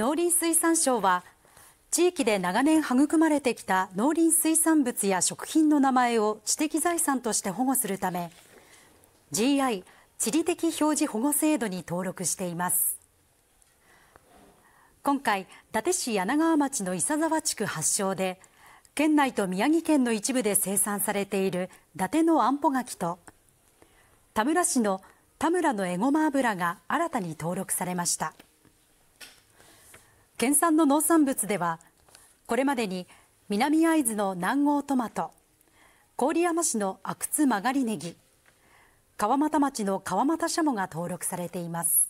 農林水産省は地域で長年育まれてきた農林水産物や食品の名前を知的財産として保護するため GI 地理的表示保護制度に登録しています今回伊達市柳川町の伊佐沢地区発祥で県内と宮城県の一部で生産されている伊達のあんぽ柿と田村市の田村のえごま油が新たに登録されました。県産の農産物ではこれまでに南会津の南郷トマト郡山市の阿久津曲がりねぎ川俣町の川俣シャモが登録されています